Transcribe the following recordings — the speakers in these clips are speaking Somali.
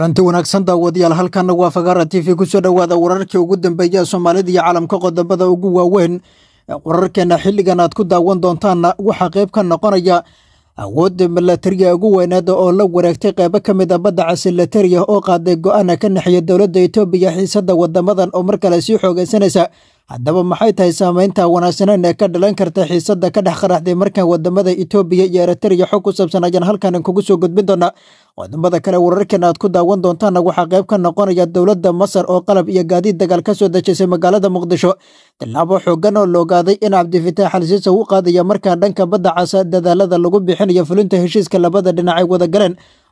kulanti wanaagsan daawadayaal halkanna waa fagaara t v kusoo dhowaada wararkii ugu dambeeya soomaalida iyo caalamka qodobada ugu waaweyn ee qorarkeenna xilligan aad ku daawan doontaanna waxaa qayb ka noqonaya awoodda milatariya ugu weyneeda oo la wareegtay qeybo ka mid a badda casilatariya oo qaaday go-aana ka naxiya dowladda itoobiya xiisadda wadamadan oo mar kale sii xoogeysanaysa haddaba maxay tahay saameynta wanaagsaneyn ee ka dhalan karta xiisadda ka dhex qaraxday markan wadamada etoobiya iyo eritariya xog ku saabsan ayaan halkan kugu soo gudbin doonaa wadamada kale wararkan aad ku daawan doontaana waxaa qayb ka noqonaya dowladda masar oo qalab iyo gaadiid dagaal ka soo dejisay magaalada muqdisho tallaabo xoogan oo loogaaday in cabdifitaax alsiisa u qaadaya markaa dhanka badda casa dadaalada lagu bixinayo fulinta heshiiska labada dhinac ay wada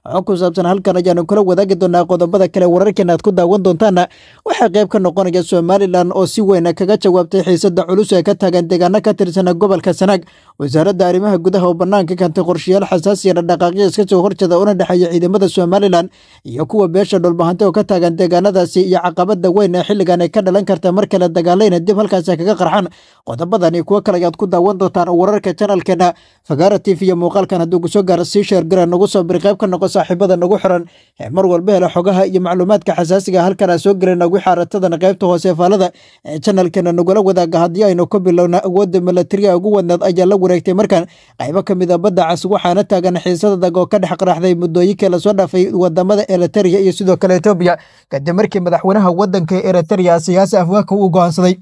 xog ku saabsan halkan ayaanu kula wadaagi doonaa qodobada kale wararkeena aad ku daawan doontaana waxaa qeyb ka noqonaya somalilan oo si weyn kaga jawaabtay xiisada culus ee ka taagan deegaano ka tirsana gobolka sanaag wasaaradda arrimaha gudaha oo banaanka keentay qorshayaal xasaasiya dhaqdhaqaaqya iska soo horjeeda una dhexeeya ciidamada somalilan iyo kuwa beesha dhulbahante oo ka taagan deegaanadaasi iyo caqabada weyn ee xilligan ay ka dhalan karta mar kale dagaalayna dib halkaasi kaga qarxan qodobadan kuwo kale ayaad ku daawan doontaan wararka janalkeena fagaara t v iyo muuqaalkan hadduu kusoo gaara sii sheergaran nagu soo bir qayb ka noqosa saaxiibada nagu xiran ee mar walba hela xogaha iyo macluumaadka xasaasiga halkan aan soo gelana xaaratadan qaybta hoose faalada janalkana nagula wadaaga haddii aynu ku bilowna awoodda milatariga ugu wadneed ayaa la wareegtay markan qaybo ka mid a ah badda cas waxaana taagan xiisada dag oo ka dhex qaraxday muddooyinkii lasoo dhaafay wadamada eritariya iyo sidoo kale etoobiya kadib markii madaxweynaha wadanka eritariya siyaasi afwaaka uu go'aansaday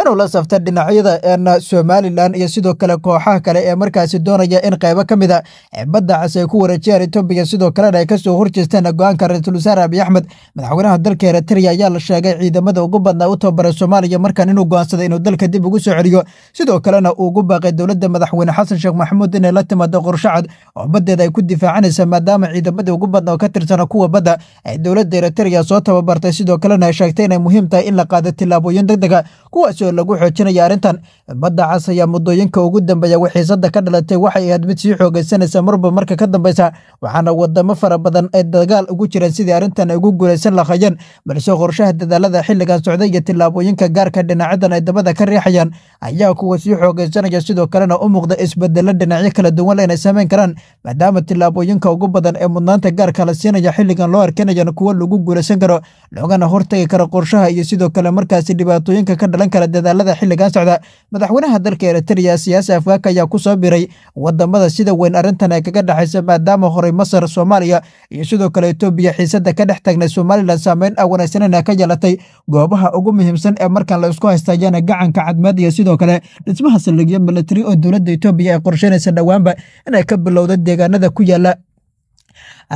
inuu la safta dhinacyada een somalilan iyo sidoo kale kooxaha kale ee markaasi doonaya in qeybo ka mida ah a cas ay ku wareejiyaan etoobiya sidoo kalena ay kasoo horjeestaan go-aanka ra-iisul wasaare abiy axmed madaxweynaha dalka eritrea ayaa la sheegay ciidamada ugu badnaa u tababaray soomaaliya markan inuu go-aansaday inuu dalka dib ugu soo celiyo sidoo kalena uu ugu baaqay dowladda madaxweyne xasan sheekh maxamuud inay la timaado qorshacad oo baddeeda ay ku difaacanaysa maadaama ciidamadii ugu badna oo ka tirsana kuwa badda ay dowladda eritrea soo tababartay sidoo kalena ay sheegtay inay muhiim tahay in la qaado tillaabooyin deg ah, kuwaasoo iyadoo lagu xoojinayo arrintan badda cas ayaa muddooyinka ugu dambeeya waxiisada ka dhalatay waxay ahayd mid sii xoogaysanaysa marba marka ka dambaysa waxaana wadamo fara badan ay dagaal ugu jireen sidii arrintan ay ugu guulaysan lahaayeen balse qorshaha dadaalada xilligan socday iyo tillaabooyinka gaarka dhinacyadan ay dabada ka riixayaan ayaa kuwa sii xoogaysanaya sidoo kalena u muuqda isbedelo dhinacyo kala duwan le inay samayn karaan maadaama tillaabooyinka ugu badan ee mudnaanta gaarka la siinaya xilligan loo arkanayana kuwo lagu guulaysan karo loogana hortagi karo qorshaha iyo sidoo kale markaasi dhibaatooyinka ka dhalan kara dadaalada xiligan socda madaxweynaha dalka eritreya siyaasi afgaak ayaa ku soo biray wadamada sida weyn arrintan ay kaga dhexaysa maadaama horey masar soomaaliya iyo sidoo kale etoobiya xiisadda ka dhex taagnay somalilan saameyn aan wanaagsanana ah ka yeelatay goobaha ugu muhiimsan ee markan la isku haystayana gacanka cadmeed iyo sidoo kale dhismaha saldhigyo milatari oo dowladda etoobiya ay qorsheynaysa dhowaanba inay ka bilowda deegaanada ku yaala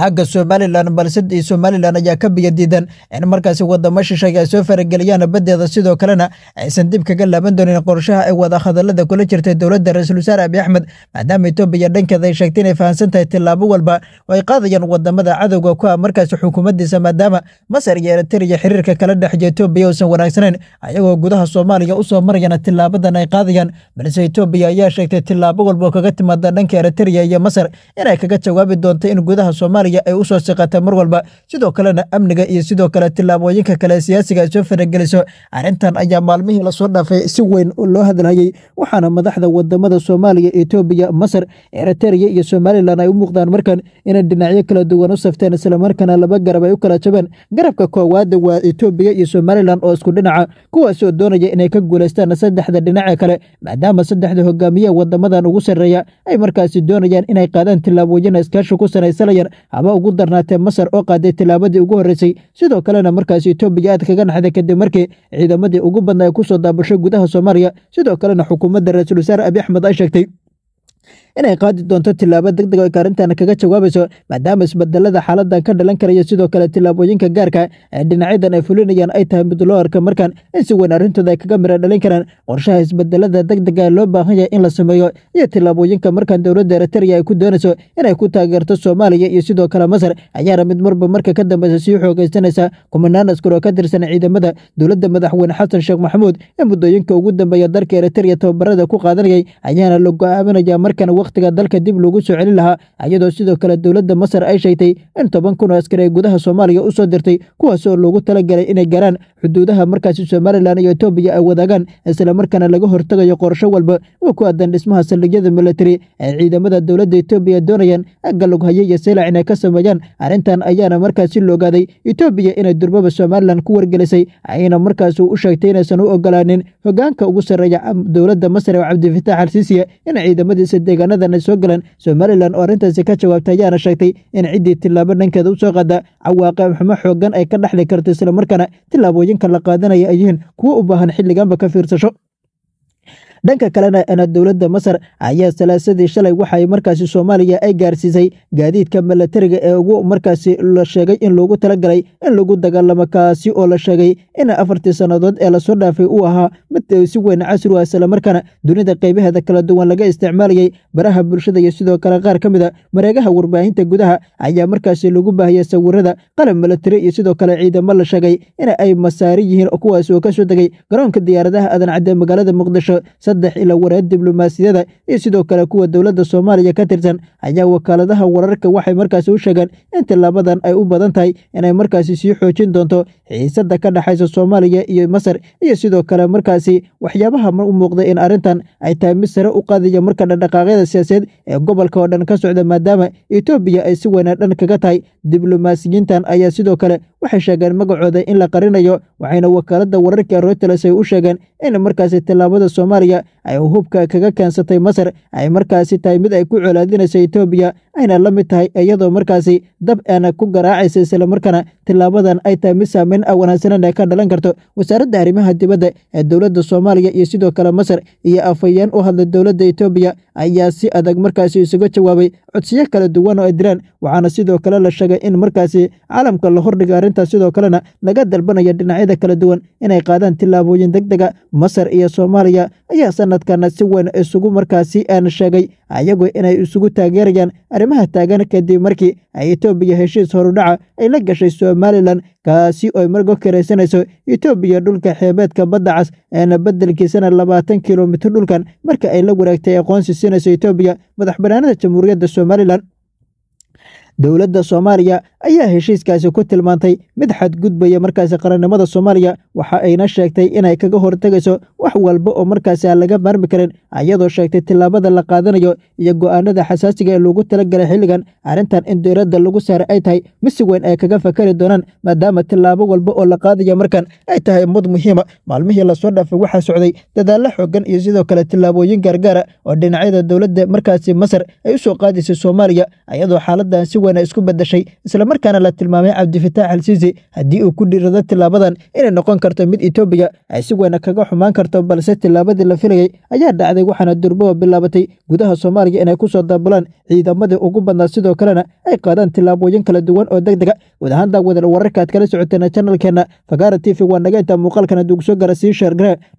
hagga somalilan balse somalilan ayaa ka biyo diidan in markaasi wadamo shisheeye ay soo farageliyaan badeeda sidoo kalena aysan dib kaga laaban doonin qorshaha wada hadalada kula jirtay dowladda ra-iisul wasaare abi axmed maadaama etoobiya dhankeeda ay sheegtay inay fahansantahay tilaabo walba oo ay qaadayaan wadamada cadowga ku ah markaasi xukuumaddiisa maadaama masar iyo eriteriya xiriirka kala dhexeeya etoobiya uusan wanaagsanayn ayagoo gudaha soomaaliya usoo soo marayana tillaabadan ay qaadayaan balse etoobiya ayaa sheegtay tillaabo walba oo kaga timaada dhanka eriteriya iyo masar inay kaga jawaabi doonto in gudaha soomaaliya soomaaliya ay u soo shaqeeta mar walba sidoo kalena amniga iyo sidoo kale tilaabooyinka kale siyaasiga ay soo farageliso arrintan ayaa maalmihii lasoo dhaafay si weyn loo hadalhayey waxaana madaxda wadamada soomaaliya etoobiya masar eriteriya iyo somalilan ay u muuqdaan markan inay dhinacyo kala duwan u safteen islamarkaana laba garab ay u kala jabeen garabka koowaada waa etoobiya iyo somalilan oo isku dhinaca kuwaas oo doonaya inay ka guulaystaan saddexda dhinaca kale maadaama saddexda hogaamiyaha wadamadan ugu sarreeya ay markaasi doonayaan inay qaadaan tillaabooyina iskaashi ku sanaysanayaan ama ugu darnaatee masar oo qaaday tilaabadii ugu horreysay sidoo kalena markaas etoobiya aad kaga naxday kadib markii ciidamadii ugu badnaa ku soo daabasho gudaha soomaaliya sidoo kalena xukuumadda ra-iisul wasaare abi axmed ay sheegtay inay qaadi doonto tilaabo degdeg o kaarintaana kaga jawaabayso maadaama isbedelada xaaladan ka dhalan karaya sidoo kale tilaabooyinka gaarka ah ee dhinacyadan ay fulinayaan ay tahay mid loo arka markan in si weyn arrintooda ay kaga mira dhalin karaan qorshaha isbedelada degdega ah loo baahan yahay in la sameeyo iyo tilaabooyinka markan dowladda eritariya ay ku doonayso inay ku taageerto soomaaliya iyo sidoo kale masar ayaana mid marba marka ka dambeysa sii xoogaysanaysa kumanaan askar oo ka tirsan ciidamada dowladda madaxweyne xasan sheekh maxamuud ee muddooyinka ugu dambeeya dalka eritariya tababarada ku qaadanayay ayaana la go'aaminaya markana wakhtiga dalka dib loogu soo celin lahaa ayadoo sidoo kale dowladda masar ay sheegtay in toban kun oo askari ay gudaha soomaaliya u soo dirtay kuwaas oo loogu tala inay gaaraan xuduudaha markaasi somalilan iyo etoobiya ay wadaagaan isla islamarkaana laga hortagayo qorsho walba oo ku aadan dhismaha saldhigyada milatari ee ciidamada dowladda etoobiya doonayaan galughaye iyo seylac inay ka sameeyaan arrintan ayaana markaasi loogaaday etoobiya inay durbaba somalilan ku wargelisay ayna markaas u sheegtay inaysan u ogolaanin hogaanka ugu sarreeya dowladda masar oo cabdifitaax alsiisiya in ciidamadiisa deegaanadan ay soo galeen somalilan oo arrintaasi ka jawaabtay ayaana sheegtay in ciddii tilaabo dhankeeda u soo qaada cawaaqa xumo xooggan ay ka dhexli karto islamarkaana tilaabooyinka la qaadanaya ay yihiin kuwo u baahan xilliganba ka fiirsasho dhanka kalena ana dowladda masar ayaa salaasadii shalay waxay markaasi soomaaliya ay gaarsiisay gaadiidka milatariga ee ugu markaasi la sheegay in loogu talagalay in lagu dagaalamo kaasi oo la sheegay in afartii sannadood ee lasoo dhaafay uu ahaa mid si weyn casriwa ah islamarkaana dunida qaybaheeda kala duwan laga isticmaalayay baraha bulshada iyo sidoo kale qaar ka mida ah mareegaha warbaahinta gudaha ayaa markaasi lagu baahiyey sawirada qalab milatari iyo sidoo kale ciidamo la sheegay in ay masaari yihiin kuwaas oo kasoo soo degay garoonka diyaaradaha aadan cadde magaalada muqdisho saddex ila wareed diblomaasiyada iyo sidoo kale kuwa dowladda soomaaliya ka tirsan ayaa wakaaladaha wararka waxay markaasi u sheegeen in tilaabadan ay u badan tahay inay markaasi sii xoojin doonto xiisadda ka dhexaysa soomaaliya iyo masar iyo sidoo kale markaasi waxyaabaha u muuqday in arrintan ay tahay mid sare u qaadaya marka dhaqdhaqaaqyada siyaasadeed ee gobolka oo dhan ka socda maadaama etoobiya ay si wanaadhan kaga tahay diblomaasiyiintan ayaa sidoo kale waxay sheegeen magacooda in la qarinayo waxayna wakaaladda wararka royters ay u sheegeen in markaasi tillaabada soomaaliya ay hubka kaga keensatay masar ay markaasi tahay mid ay ku colaadinayso etoobiya ayna la mid tahay iyadoo markaasi dab aana ku garaacaysa islamarkaana tilaabadan ay tahay mid saameyn ah wanaagsanana ka dhalan karto wasaaradda arrimaha dibadda ee dowladda soomaaliya iyo sidoo kale masar iyo afhayeen u hadlay dowladda etoobiya ayaa si adag markaasi isuga jawaabay codsiyo kala duwan oo ay diraan waxaana sidoo kale la sheegay in markaasi caalamka la hordhiga arrintaas sidoo kalena laga dalbanaya dhinacyada kala duwan inay qaadaan tillaabooyin degdega ah. masar iyo soomaaliya ayaa sanadkana si weyn isugu markaasi aan sheegay ayagoo inay isugu taageerayaan arrimaha taagan kadib markii ay etoobiya heshiis horudhaca ay la gashay somalilan kaasi oy margo karaysanayso etoobiya dhulka xeebeedka badda cas eena beddelkiisana labaatan kilomitir dhulkan marka ay la waraagtay aqoonsi siinayso etoobiya madax banaanida jamhuuriyadda somalilan dowladda soomaaliya ayaa heshiiskaasi ku tilmaantay mid xadgudbaya markaasi qarannimada soomaaliya waxa ayna sheegtay inay kaga hortegayso wax walba oo markaasi aan laga maarmi karin ayadoo sheegtay tilaabada la qaadanayo iyo go'aanada xasaasiga ee lagu talagalay xilligan arrintan in diiradda lagu saaray ay tahay mid si weyn ay kaga fakari doonaan maadaama tilaabo walba oo la qaadaya markan ay tahay mud muhiima maalmihii lasoo dhaafay waxaa socday dadaallo xooggan iyo sidoo kale tillaabooyin gaargaara oo dhinacyada dowladda markaasi masar ay u soo qaadaysay soomaaliya ayadoo xaaladan si isaguna isku badashay islamarkaana la tilmaamay al siisi haddii uu ku dhirado tilaabadan inay noqon karto mid etoobiya ay si weyna kaga xumaan karto balse tilaabadii la filayay ayaa dhacday waxaana durbowa bilaabatay gudaha soomaaliya inay ku soo daabulaan ciidamadii ugu badnaa sidoo kalena ay qaadaan tilaabooyin kala duwan oo deg dega guud ahaanta wadal wararkaaad kala socoteena janalkeena fagaara t v waa naga intaa muuqaalkan duugusoo gara sii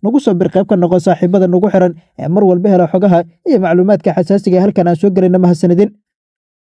nagu soo bir qayb ka noqon saaxiibada nagu xiran ee mar walba hela xogaha iyo macluumaadka xasaasiga halkan aan soo gelayna mahadsanidin